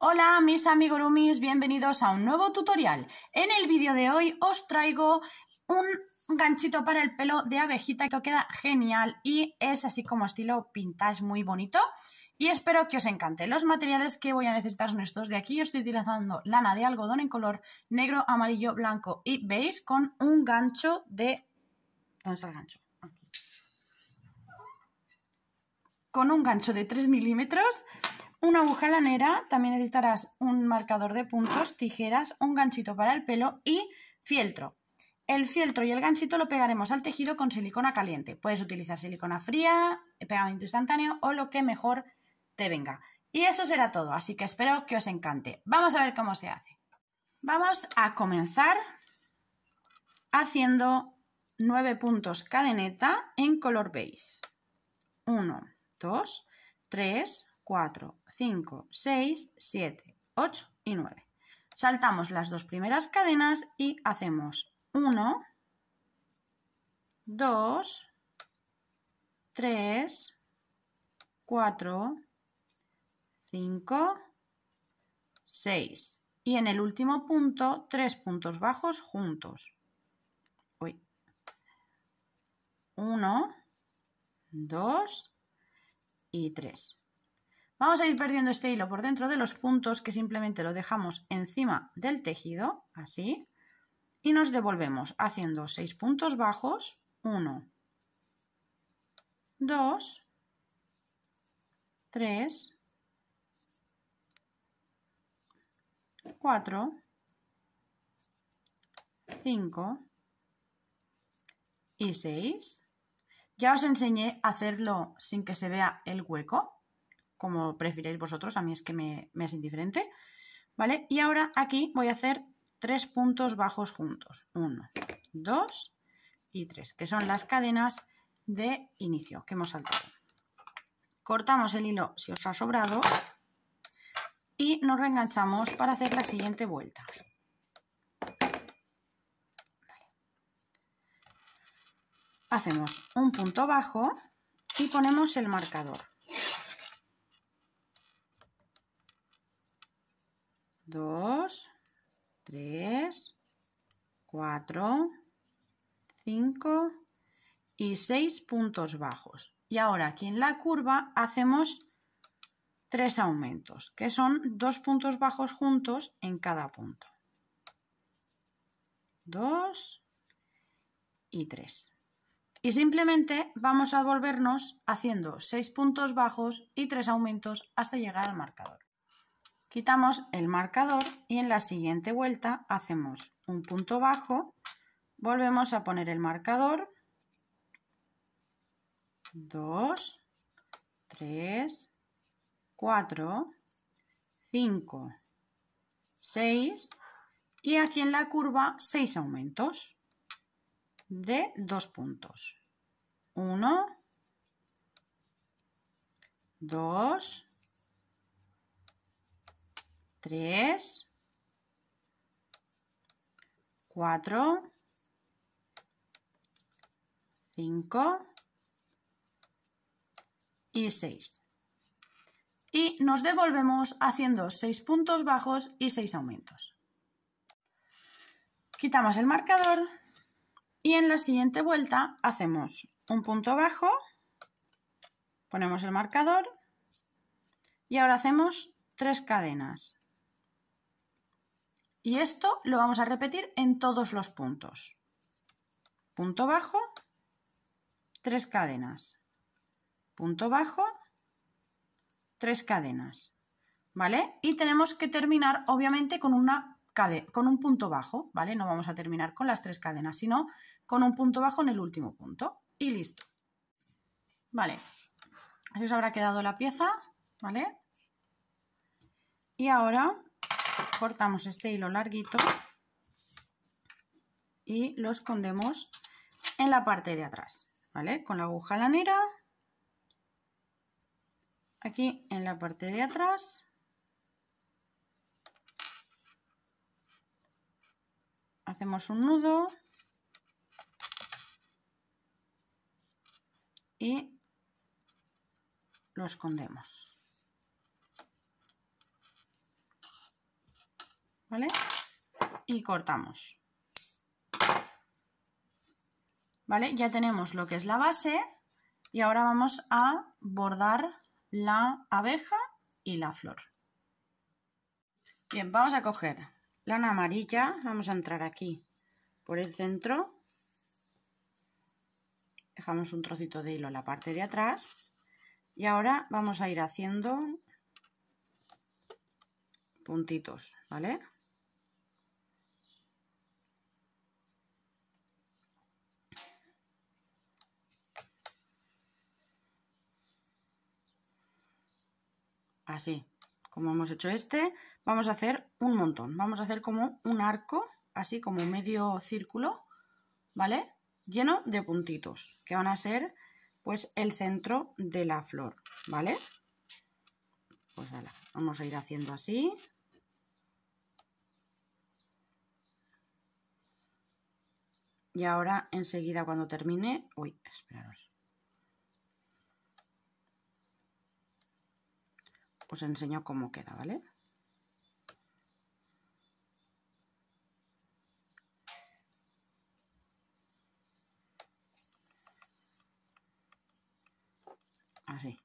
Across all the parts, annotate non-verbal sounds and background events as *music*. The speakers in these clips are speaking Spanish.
Hola mis amigurumis, bienvenidos a un nuevo tutorial. En el vídeo de hoy os traigo un ganchito para el pelo de abejita que queda genial y es así como estilo es muy bonito y espero que os encante. Los materiales que voy a necesitar son estos de aquí. Yo estoy utilizando lana de algodón en color negro, amarillo, blanco y beige con un gancho de... ¿Dónde está el gancho? Aquí. Con un gancho de 3 milímetros una aguja lanera, también necesitarás un marcador de puntos, tijeras, un ganchito para el pelo y fieltro. El fieltro y el ganchito lo pegaremos al tejido con silicona caliente. Puedes utilizar silicona fría, pegamento instantáneo o lo que mejor te venga. Y eso será todo, así que espero que os encante. Vamos a ver cómo se hace. Vamos a comenzar haciendo 9 puntos cadeneta en color beige. 1, 2, 3, 4, 5, 6, 7, 8 y 9. Saltamos las dos primeras cadenas y hacemos 1, 2, 3, 4, 5, 6. Y en el último punto, tres puntos bajos juntos. 1, 2 y 3. Vamos a ir perdiendo este hilo por dentro de los puntos que simplemente lo dejamos encima del tejido, así, y nos devolvemos haciendo 6 puntos bajos, 1, 2, 3, 4, 5 y 6. Ya os enseñé a hacerlo sin que se vea el hueco, como prefiréis vosotros, a mí es que me, me es indiferente, ¿vale? Y ahora aquí voy a hacer tres puntos bajos juntos, uno, dos y tres, que son las cadenas de inicio que hemos saltado. Cortamos el hilo si os ha sobrado y nos reenganchamos para hacer la siguiente vuelta. Hacemos un punto bajo y ponemos el marcador. 2, 3, 4, 5 y 6 puntos bajos. Y ahora aquí en la curva hacemos 3 aumentos, que son 2 puntos bajos juntos en cada punto. 2 y 3. Y simplemente vamos a volvernos haciendo 6 puntos bajos y 3 aumentos hasta llegar al marcador. Quitamos el marcador y en la siguiente vuelta hacemos un punto bajo, volvemos a poner el marcador, 2, 3, 4, 5, 6 y aquí en la curva 6 aumentos de 2 puntos. 1, 2, 3, 4, 5 y 6. Y nos devolvemos haciendo 6 puntos bajos y 6 aumentos. Quitamos el marcador y en la siguiente vuelta hacemos un punto bajo, ponemos el marcador y ahora hacemos 3 cadenas. Y esto lo vamos a repetir en todos los puntos. Punto bajo, tres cadenas. Punto bajo, tres cadenas. ¿Vale? Y tenemos que terminar, obviamente, con, una con un punto bajo, ¿vale? No vamos a terminar con las tres cadenas, sino con un punto bajo en el último punto. Y listo. Vale. Así os habrá quedado la pieza, ¿vale? Y ahora cortamos este hilo larguito y lo escondemos en la parte de atrás, ¿vale? Con la aguja lanera, aquí en la parte de atrás, hacemos un nudo y lo escondemos. ¿vale? Y cortamos. ¿Vale? Ya tenemos lo que es la base y ahora vamos a bordar la abeja y la flor. Bien, vamos a coger lana amarilla, vamos a entrar aquí por el centro, dejamos un trocito de hilo en la parte de atrás y ahora vamos a ir haciendo puntitos, ¿vale? así, como hemos hecho este, vamos a hacer un montón, vamos a hacer como un arco, así como medio círculo, ¿vale? Lleno de puntitos, que van a ser pues el centro de la flor, ¿vale? Pues vamos a ir haciendo así. Y ahora enseguida cuando termine, uy, esperaros, os pues enseño cómo queda, ¿vale? Así.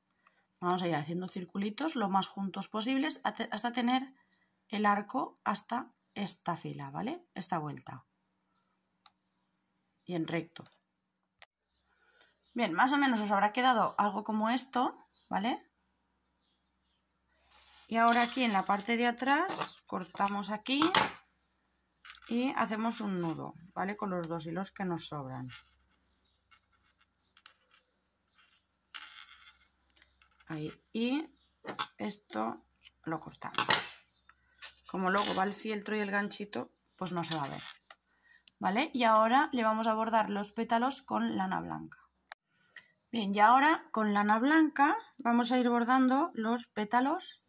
Vamos a ir haciendo circulitos lo más juntos posibles hasta tener el arco hasta esta fila, ¿vale? Esta vuelta. Y en recto. Bien, más o menos os habrá quedado algo como esto, ¿vale? y ahora aquí en la parte de atrás cortamos aquí y hacemos un nudo, ¿vale? Con los dos hilos que nos sobran. Ahí. Y esto lo cortamos. Como luego va el fieltro y el ganchito, pues no se va a ver. ¿Vale? Y ahora le vamos a bordar los pétalos con lana blanca. Bien, y ahora con lana blanca vamos a ir bordando los pétalos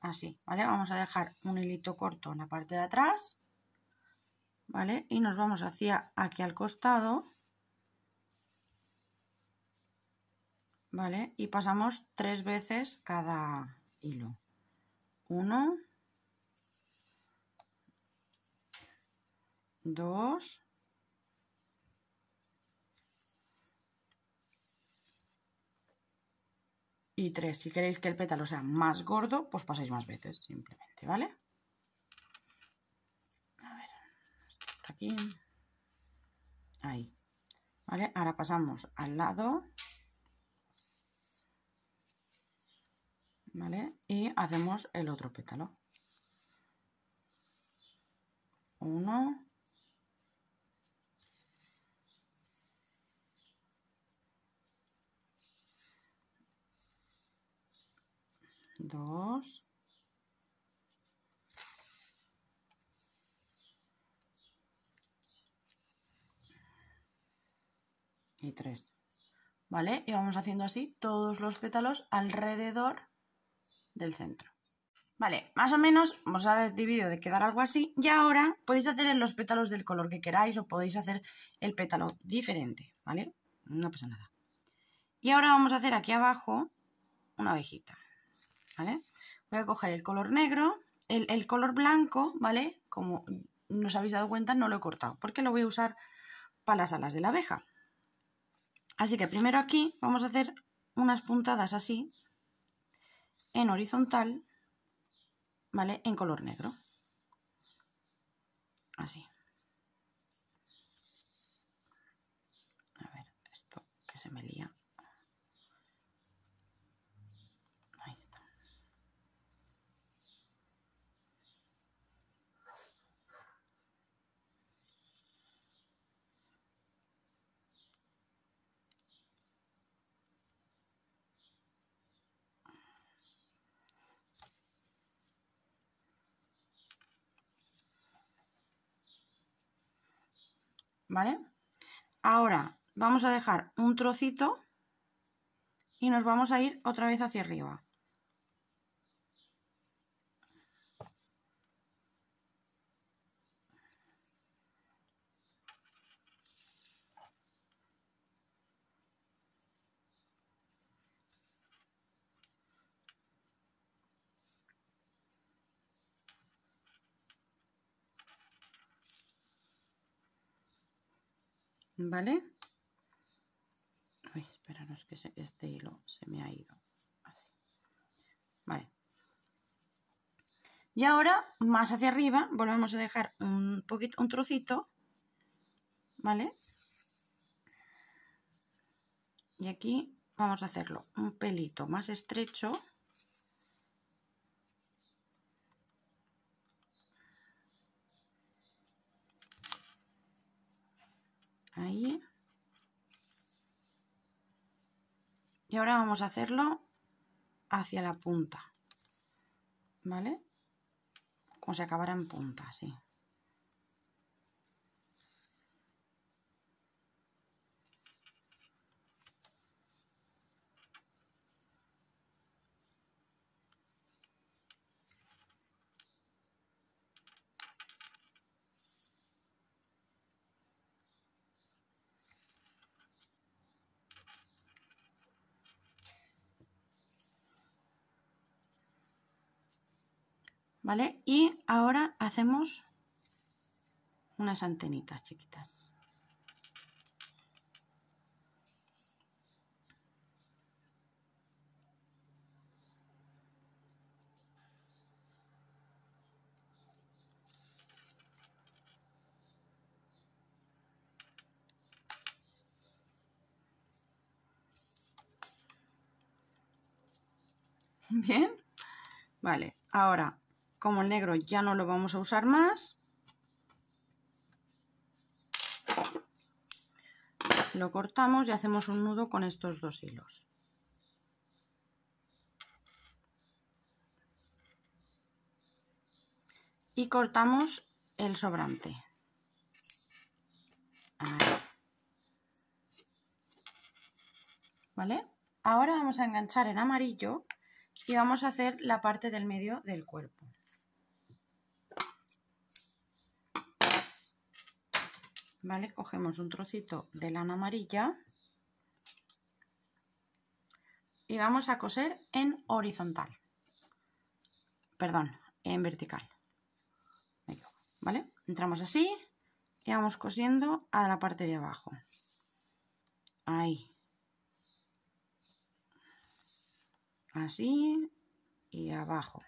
así, ¿vale? Vamos a dejar un hilito corto en la parte de atrás, ¿vale? Y nos vamos hacia aquí al costado, ¿vale? Y pasamos tres veces cada hilo. Uno, dos, y tres, Si queréis que el pétalo sea más gordo, pues pasáis más veces, simplemente, ¿vale? A ver, aquí. Ahí. ¿Vale? Ahora pasamos al lado. ¿Vale? Y hacemos el otro pétalo. Uno. Y tres ¿Vale? Y vamos haciendo así todos los pétalos alrededor del centro. Vale, más o menos os habéis dividido de quedar algo así y ahora podéis hacer los pétalos del color que queráis o podéis hacer el pétalo diferente, ¿vale? No pasa nada. Y ahora vamos a hacer aquí abajo una abejita. ¿vale? Voy a coger el color negro, el, color blanco, ¿vale? Como nos habéis dado cuenta, no lo he cortado, porque lo voy a usar para las alas de la abeja. Así que primero aquí vamos a hacer unas puntadas así, en horizontal, ¿vale? En color negro. Así. A ver, esto que se me lía. ¿vale? Ahora vamos a dejar un trocito y nos vamos a ir otra vez hacia arriba. ¿Vale? Uy, esperaros que este hilo se me ha ido. Así. Vale. Y ahora, más hacia arriba, volvemos a dejar un poquito, un trocito. ¿Vale? Y aquí vamos a hacerlo un pelito más estrecho. Y ahora vamos a hacerlo hacia la punta, ¿vale? Como se acabará en punta, así. ¿Vale? Y ahora hacemos unas antenitas chiquitas. *laughs* Bien, vale, ahora como el negro ya no lo vamos a usar más, lo cortamos y hacemos un nudo con estos dos hilos. Y cortamos el sobrante. ¿Vale? Ahora vamos a enganchar en amarillo y vamos a hacer la parte del medio del cuerpo. ¿vale? Cogemos un trocito de lana amarilla y vamos a coser en horizontal, perdón, en vertical, ¿vale? Entramos así y vamos cosiendo a la parte de abajo, ahí, así y abajo.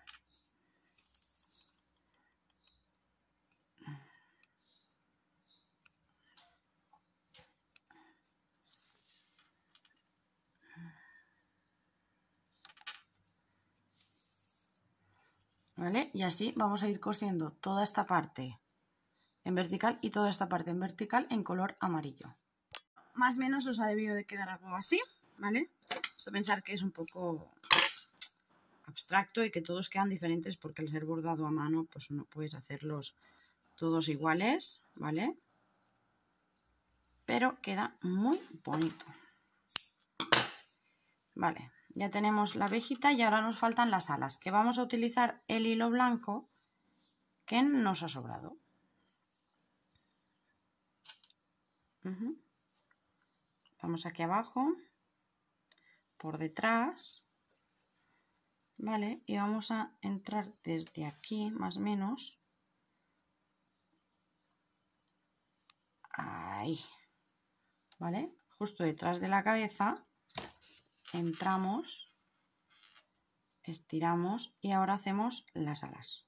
¿Vale? Y así vamos a ir cosiendo toda esta parte en vertical y toda esta parte en vertical en color amarillo. Más o menos os ha debido de quedar algo así, ¿vale? a pensar que es un poco abstracto y que todos quedan diferentes porque al ser bordado a mano pues no puedes hacerlos todos iguales, ¿vale? Pero queda muy bonito. Vale, ya tenemos la abejita y ahora nos faltan las alas, que vamos a utilizar el hilo blanco que nos ha sobrado. Vamos aquí abajo, por detrás, ¿vale? Y vamos a entrar desde aquí, más o menos. Ahí, ¿vale? Justo detrás de la cabeza entramos, estiramos y ahora hacemos las alas.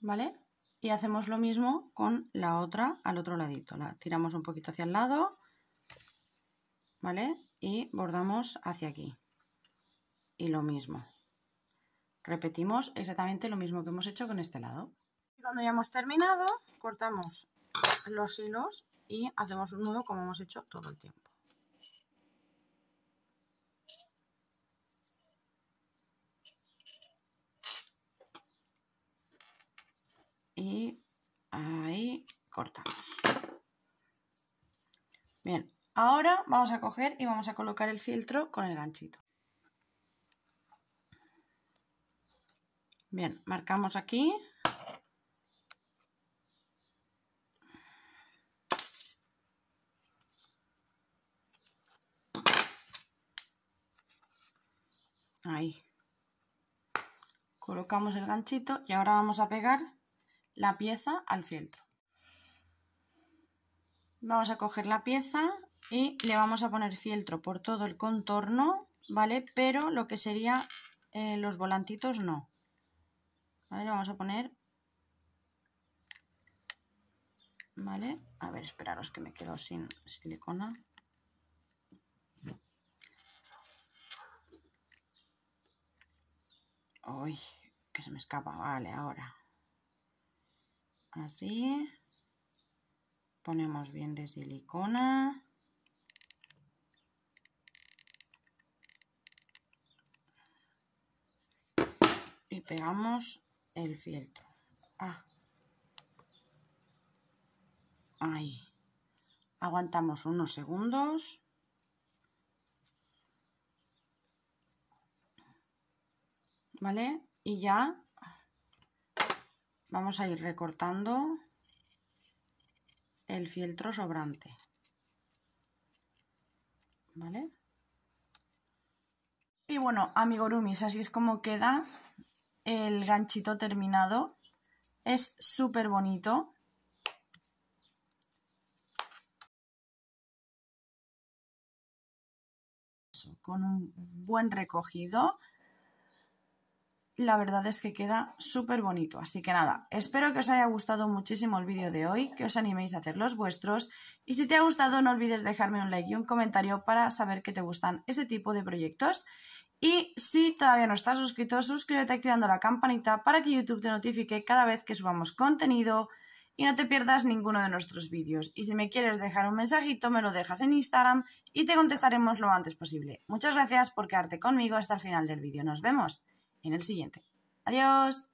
¿vale? Y hacemos lo mismo con la otra al otro ladito. La tiramos un poquito hacia el lado, ¿vale? Y bordamos hacia aquí. Y lo mismo. Repetimos exactamente lo mismo que hemos hecho con este lado. Y cuando ya hemos terminado, cortamos los hilos y hacemos un nudo como hemos hecho todo el tiempo. y ahí cortamos. Bien, ahora vamos a coger y vamos a colocar el filtro con el ganchito. Bien, marcamos aquí. Ahí. Colocamos el ganchito y ahora vamos a pegar la pieza al fieltro. Vamos a coger la pieza y le vamos a poner fieltro por todo el contorno, ¿vale? Pero lo que sería eh, los volantitos no. ¿Vale? Le vamos a poner... ¿Vale? A ver, esperaros que me quedo sin silicona. Uy, que se me escapa. Vale, ahora así ponemos bien de silicona y pegamos el fieltro ah. ahí aguantamos unos segundos vale y ya vamos a ir recortando el fieltro sobrante. ¿Vale? Y bueno, Rumis, así es como queda el ganchito terminado. Es súper bonito. Con un buen recogido la verdad es que queda súper bonito. Así que nada, espero que os haya gustado muchísimo el vídeo de hoy, que os animéis a hacer los vuestros. Y si te ha gustado, no olvides dejarme un like y un comentario para saber que te gustan ese tipo de proyectos. Y si todavía no estás suscrito, suscríbete activando la campanita para que YouTube te notifique cada vez que subamos contenido y no te pierdas ninguno de nuestros vídeos. Y si me quieres dejar un mensajito, me lo dejas en Instagram y te contestaremos lo antes posible. Muchas gracias por quedarte conmigo hasta el final del vídeo. Nos vemos en el siguiente. Adiós.